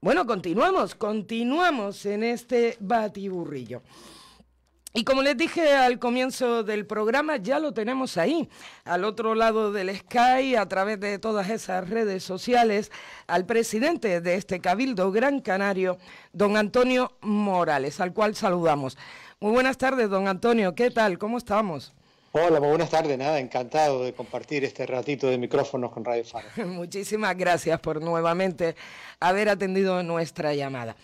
Bueno, continuamos, continuamos en este batiburrillo. Y como les dije al comienzo del programa, ya lo tenemos ahí, al otro lado del Sky, a través de todas esas redes sociales, al presidente de este Cabildo Gran Canario, don Antonio Morales, al cual saludamos. Muy buenas tardes, don Antonio, ¿qué tal? ¿Cómo estamos? Hola, buenas tardes. Nada, encantado de compartir este ratito de micrófonos con Radio Faro. Muchísimas gracias por nuevamente haber atendido nuestra llamada.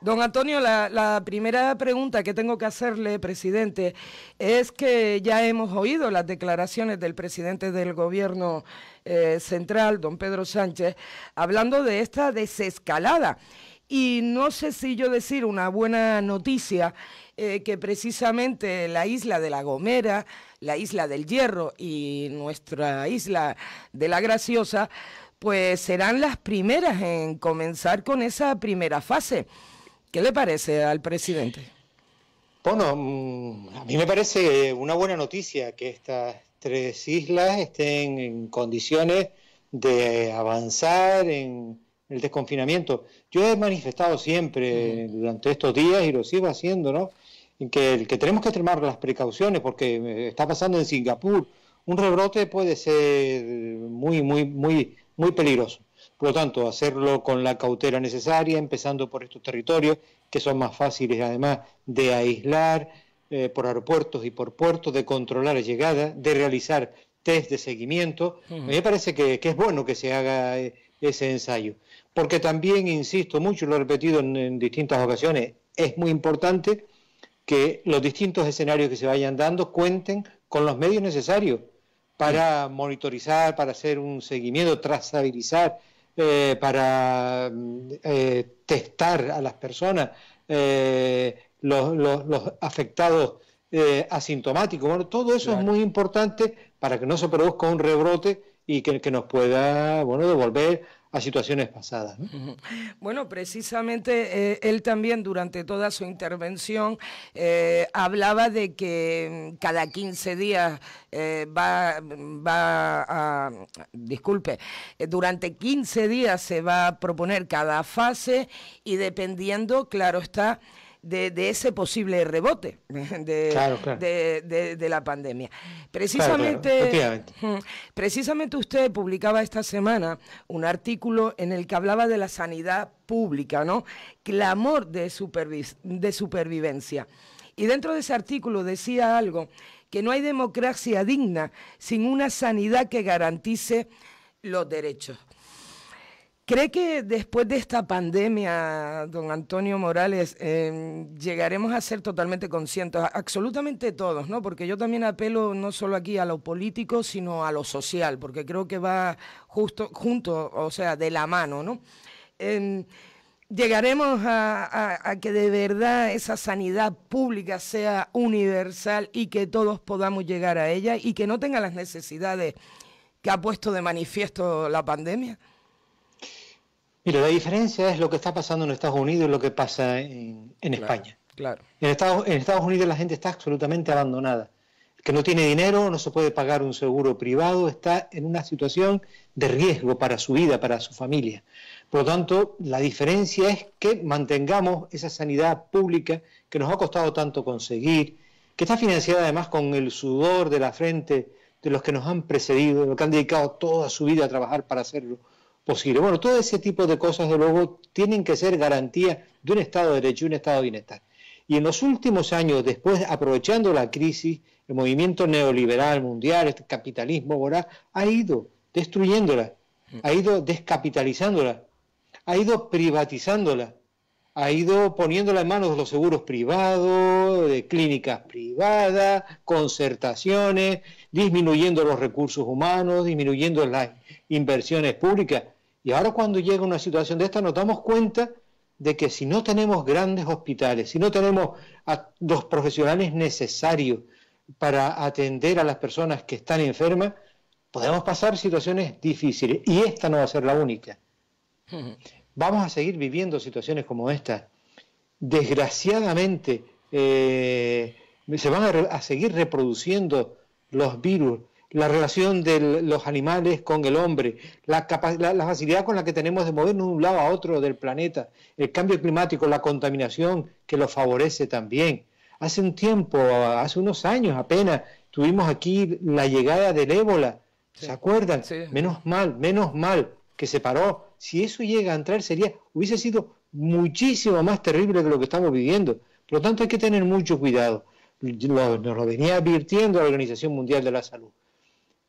Don Antonio, la, primera pregunta que tengo que hacerle, presidente, es que ya hemos oído las declaraciones del presidente del gobierno eh, central, don Pedro Sánchez, hablando de esta desescalada y no sé si yo decir una buena noticia, eh, que precisamente la isla de La Gomera, la isla del Hierro y nuestra isla de La Graciosa, pues serán las primeras en comenzar con esa primera fase. ¿Qué le parece al presidente? Bueno, mm, a mí me parece una buena noticia que estas tres islas estén en condiciones de avanzar en el desconfinamiento. Yo he manifestado siempre durante estos días y lo sigo haciendo, ¿no? Que, que tenemos que extremar las precauciones porque eh, está pasando en Singapur. Un rebrote puede ser muy, muy, muy, muy peligroso. Por lo tanto, hacerlo con la cautela necesaria, empezando por estos territorios que son más fáciles además de aislar eh, por aeropuertos y por puertos, de controlar llegada, de realizar test de seguimiento. Me parece que, es bueno que se haga eh, ese ensayo porque también, insisto mucho, y lo he repetido en, distintas ocasiones, es muy importante que los distintos escenarios que se vayan dando cuenten con los medios necesarios para monitorizar, para hacer un seguimiento, trazabilizar, eh, para mm, eh, testar a las personas, eh, los, afectados asintomáticos. Bueno, todo eso es muy importante para que no se produzca un rebrote y que, que nos pueda bueno, devolver a situaciones pasadas. Bueno, precisamente eh, él también durante toda su intervención eh, hablaba de que mm, cada 15 días eh, va, va a, disculpe, durante 15 días se va a proponer cada fase y dependiendo, claro está, de, ese posible rebote de, la pandemia. Mm, precisamente, usted publicaba esta semana un artículo en el que hablaba de la sanidad pública, ¿no? Clamor de, de supervivencia. Y dentro de ese artículo decía algo, que no hay democracia digna sin una sanidad que garantice los derechos. ¿Cree que después de esta pandemia, don Antonio Morales, eh, llegaremos a ser totalmente conscientes, absolutamente todos, ¿no? Porque yo también apelo no solo aquí a lo político, sino a lo social, porque creo que va justo, junto, o sea, de la mano, ¿no? Em, llegaremos a, a, que de verdad esa sanidad pública sea universal y que todos podamos llegar a ella y que no tenga las necesidades que ha puesto de manifiesto la pandemia? Mira, la diferencia es lo que está pasando en Estados Unidos y lo que pasa en, España. Claro. En Estados, Unidos la gente está absolutamente abandonada. que no tiene dinero, no se puede pagar un seguro privado, está en una situación de riesgo para su vida, para su familia. Por lo tanto, la diferencia es que mantengamos esa sanidad pública que nos ha costado tanto conseguir, que está financiada además con el sudor de la frente de los que nos han precedido, de los que han dedicado toda su vida a trabajar para hacerlo posible. Bueno, todo ese tipo de cosas, de luego, tienen que ser garantía de un Estado de Derecho y un Estado de Bienestar. Y en los últimos años, después, aprovechando la crisis, el movimiento neoliberal mundial, el este capitalismo voraz, ha ido destruyéndola, mm. ha ido descapitalizándola, ha ido privatizándola, ha ido poniéndola en manos de los seguros privados, de clínicas privadas, concertaciones, disminuyendo los recursos humanos, disminuyendo las inversiones públicas. Y ahora cuando llega una situación de esta nos damos cuenta de que si no tenemos grandes hospitales, si no tenemos a los profesionales necesarios para atender a las personas que están enfermas, podemos pasar situaciones difíciles. Y esta no va a ser la única. Vamos a seguir viviendo situaciones como esta. Desgraciadamente, eh, se van a seguir reproduciendo los virus, la relación de los animales con el hombre, la, facilidad con la que tenemos de movernos de un lado a otro del planeta, el cambio climático, la contaminación que lo favorece también. Hace un tiempo, hace unos años apenas, tuvimos aquí la llegada del ébola, ¿se acuerdan? Menos mal, menos mal que se paró. Si eso llega a entrar, sería, hubiese sido muchísimo más terrible que lo que estamos viviendo. Por lo tanto, hay que tener mucho cuidado. nos lo venía advirtiendo la Organización Mundial de la Salud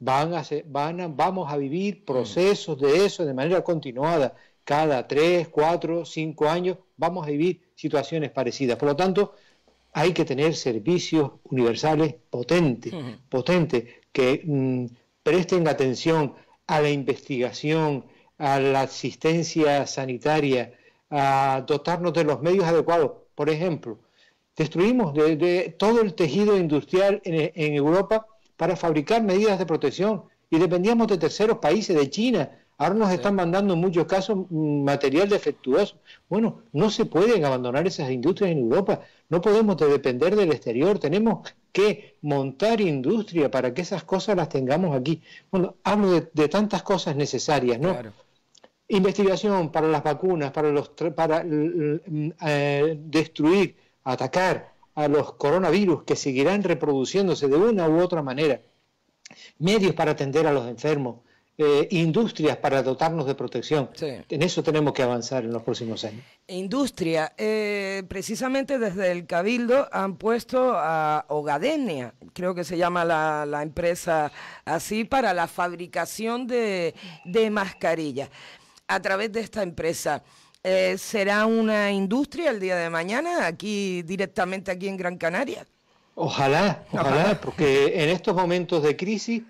van a van a, vamos a vivir mm. procesos de eso de manera continuada. Cada tres, cuatro, cinco años vamos a vivir situaciones parecidas. Por lo tanto, hay que tener servicios universales potentes, potentes que mm, presten atención a la investigación, a la asistencia sanitaria, a dotarnos de los medios adecuados. Por ejemplo, destruimos de, todo el tejido industrial en Europa para fabricar medidas de protección y dependíamos de terceros países, de China. Ahora nos están mandando en muchos casos mm, material defectuoso. Bueno, no se pueden abandonar esas industrias en Europa. No podemos depender del exterior. Tenemos que montar industria para que esas cosas las tengamos aquí. Bueno, hablo de, tantas cosas necesarias, ¿no? Investigación para las vacunas, para, los, para eh, destruir, atacar, a los coronavirus que seguirán reproduciéndose de una u otra manera, medios para atender a los enfermos, eh, industrias para dotarnos de protección. En eso tenemos que avanzar en los próximos años. Industria, eh, precisamente desde el Cabildo han puesto a Ogadenia, creo que se llama la, empresa así, para la fabricación de, de mascarillas a través de esta empresa. Eh, será una industria el día de mañana, aquí directamente aquí en Gran Canaria. Ojalá, ojalá, porque en estos momentos de crisis,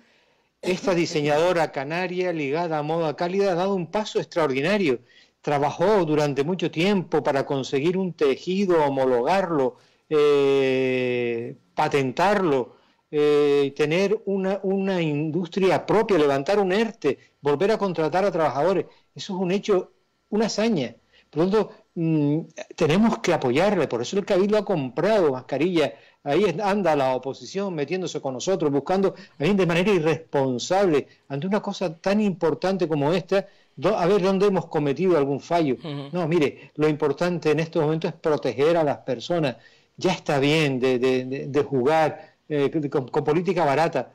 esta diseñadora canaria ligada a moda cálida ha dado un paso extraordinario. Trabajó durante mucho tiempo para conseguir un tejido, homologarlo, eh, patentarlo, eh, tener una, una industria propia, levantar un ERTE, volver a contratar a trabajadores. Eso es un hecho, una hazaña. Por lo tanto, mm, tenemos que apoyarle, por eso el Cabildo ha comprado mascarilla. Ahí anda la oposición metiéndose con nosotros, buscando a de manera irresponsable ante una cosa tan importante como esta, a ver dónde hemos cometido algún fallo. No, mire, lo importante en estos momentos es proteger a las personas. Ya está bien de, jugar eh, con, política barata.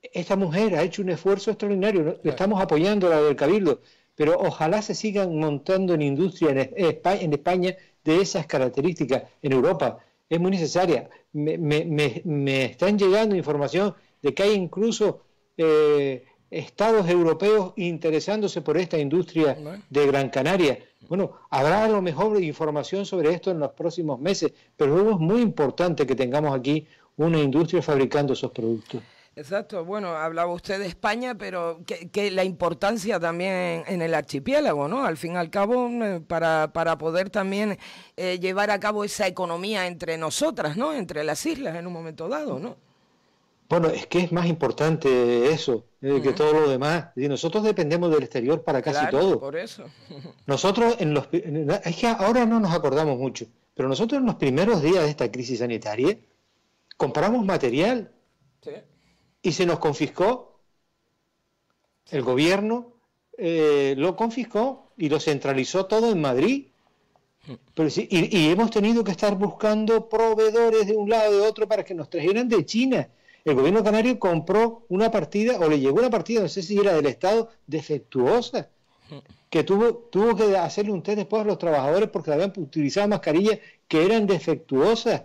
Esta mujer ha hecho un esfuerzo extraordinario, estamos apoyando a la del Cabildo pero ojalá se sigan montando en industria en España, de esas características en Europa. Es muy necesaria. Me, están llegando información de que hay incluso eh, estados europeos interesándose por esta industria de Gran Canaria. Bueno, habrá a lo mejor información sobre esto en los próximos meses, pero luego es muy importante que tengamos aquí una industria fabricando esos productos. Exacto, bueno, hablaba usted de España, pero que, la importancia también en el archipiélago, ¿no? Al fin y al cabo, eh, para, poder también eh, llevar a cabo esa economía entre nosotras, ¿no? Entre las islas en un momento dado, ¿no? Bueno, es que es más importante eso eh, que todo lo demás. Y nosotros dependemos del exterior para casi claro, todo. Por eso. nosotros en los es que ahora no nos acordamos mucho, pero nosotros en los primeros días de esta crisis sanitaria compramos material. Sí y se nos confiscó. El gobierno eh, lo confiscó y lo centralizó todo en Madrid. y, hemos tenido que estar buscando proveedores de un lado de otro para que nos trajeran de China. El gobierno canario compró una partida, o le llegó una partida, no sé si era del Estado, defectuosa, que tuvo, tuvo que hacerle un test después a los trabajadores porque habían utilizado mascarillas que eran defectuosas,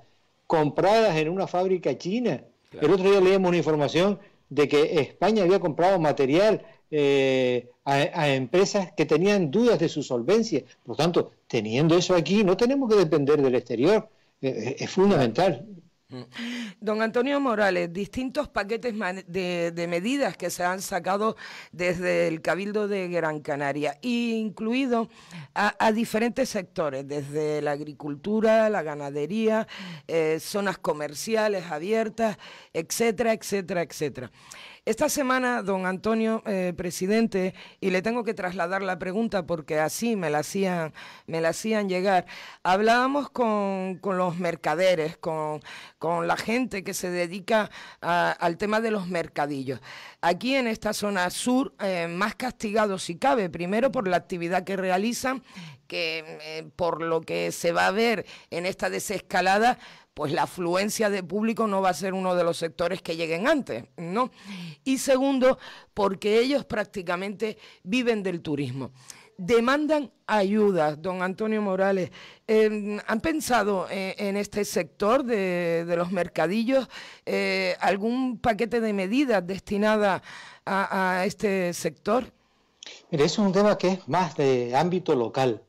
compradas en una fábrica china. El otro día leímos una información de que España había comprado material eh, a, empresas que tenían dudas de su solvencia. Por lo tanto, teniendo eso aquí, no tenemos que depender del exterior. Eh, eh, es fundamental. Don Antonio Morales, distintos paquetes de, medidas que se han sacado desde el Cabildo de Gran Canaria, incluido a, diferentes sectores, desde la agricultura, la ganadería, eh, zonas comerciales abiertas, etcétera, etcétera, etcétera. Esta semana, don Antonio, eh, presidente, y le tengo que trasladar la pregunta porque así me la hacían, llegar, hablábamos con, los mercaderes, con, la gente que se dedica ah, al tema de los mercadillos. Aquí en esta zona sur, eh, más castigados si cabe, primero por la actividad que realizan, que eh, por lo que se va a ver en esta desescalada, pues la afluencia de público no va a ser uno de los sectores que lleguen antes, ¿no? Y segundo, porque ellos prácticamente viven del turismo. Demandan ayudas, don Antonio Morales. Eh, ¿Han pensado eh, en este sector de, los mercadillos eh, algún paquete de medidas destinada a, este sector? Mire, es un tema que es más de ámbito local,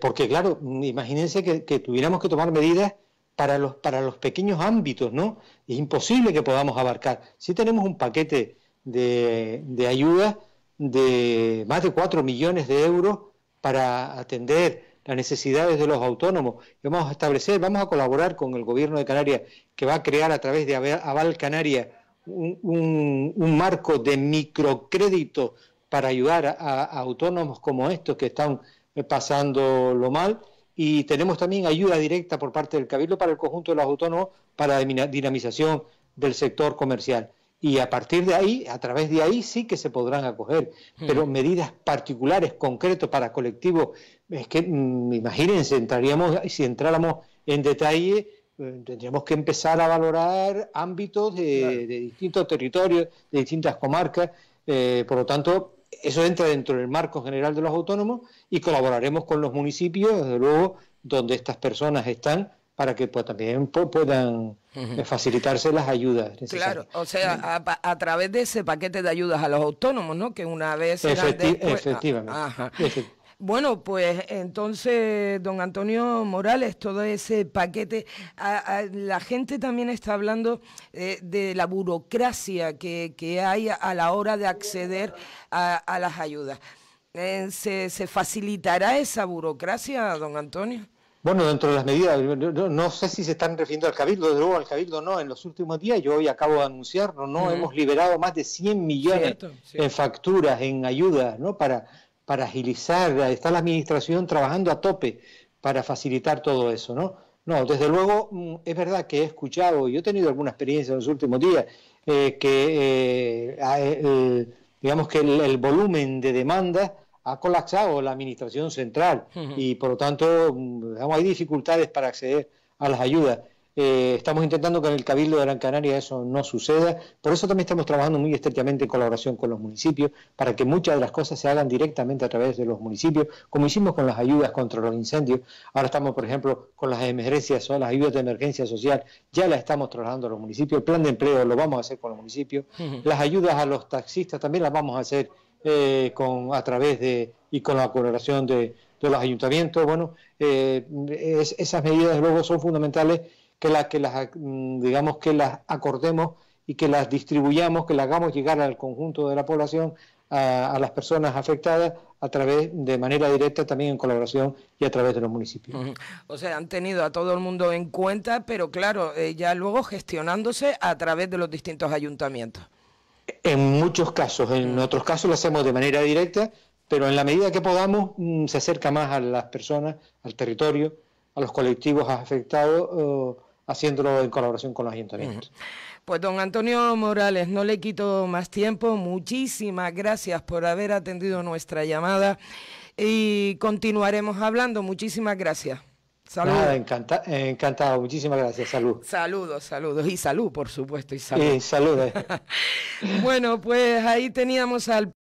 porque claro, imagínense que, tuviéramos que tomar medidas para los, para los pequeños ámbitos, ¿no? Es imposible que podamos abarcar. Si tenemos un paquete de, de de más de 4 millones de euros para atender las necesidades de los autónomos. Vamos a establecer, vamos a colaborar con el Gobierno de Canarias, que va a crear a través de Aval Canaria un, marco de microcrédito para ayudar a, autónomos como estos que están eh, pasando lo mal y tenemos también ayuda directa por parte del Cabildo para el conjunto de los autónomos para la dinamización del sector comercial. Y a partir de ahí, a través de ahí sí que se podrán acoger, mm. pero medidas particulares, concretas para colectivos, es que mm, imagínense, entraríamos, si entráramos en detalle, eh, tendríamos que empezar a valorar ámbitos de, distintos territorios, de distintas comarcas, eh, por lo tanto, eso entra dentro del marco general de los autónomos y colaboraremos con los municipios, desde luego, donde estas personas están para que pues, también puedan eh, facilitarse las ayudas. Claro, o sea, a, través de ese paquete de ayudas a los autónomos, ¿no? Que una vez... Ah, efectivamente. efectivamente. Bueno, pues entonces, don Antonio Morales, todo ese paquete, la gente también está hablando eh, de la burocracia que, hay a la hora de acceder a, las ayudas. Eh, ¿se, facilitará esa burocracia, don Antonio? Bueno, dentro de las medidas, no, sé si se están refiriendo al Cabildo, de luego al Cabildo no, en los últimos días, yo hoy acabo de anunciarlo, ¿no? Hemos liberado más de 100 millones en facturas, en ayudas, ¿no? Para para agilizar, está la administración trabajando a tope para facilitar todo eso, ¿no? No, desde luego mm, es verdad que he escuchado, yo he tenido alguna experiencia en los últimos días, eh, que eh, digamos que el, volumen de demanda ha colapsado la administración central y por lo tanto mm, hay dificultades para acceder a las ayudas. Eh, estamos intentando que en el Cabildo de Gran Canaria eso no suceda. Por eso también estamos trabajando muy estrechamente en colaboración con los municipios, para que muchas de las cosas se hagan directamente a través de los municipios, como hicimos con las ayudas contra los incendios. Ahora estamos, por ejemplo, con las emergencias, o las ayudas de emergencia social, ya las estamos trabajando a los municipios. El plan de empleo lo vamos a hacer con los municipios. Las ayudas a los taxistas también las vamos a hacer eh, con, a través de y con la colaboración de, los ayuntamientos. Bueno, eh, esas medidas luego son fundamentales que, que las, mm, digamos, que las acordemos y que las distribuyamos, que las hagamos llegar al conjunto de la población, a, las personas afectadas, a través de manera directa también en colaboración y a través de los municipios. O sea, han tenido a todo el mundo en cuenta, pero claro, eh, ya luego gestionándose a través de los distintos ayuntamientos. En muchos casos, en otros casos lo hacemos de manera directa, pero en la medida que podamos mm, se acerca más a las personas, al territorio, a los colectivos afectados haciéndolo en colaboración con los ayuntamientos. Pues don Antonio Morales, no le quito más tiempo. Muchísimas gracias por haber atendido nuestra llamada y continuaremos hablando. Muchísimas gracias. Saludos. Nada, encanta, encantado, muchísimas gracias. Salud. Saludos, saludos. Y salud, por supuesto, y salud. Y saludos. bueno, pues ahí teníamos al...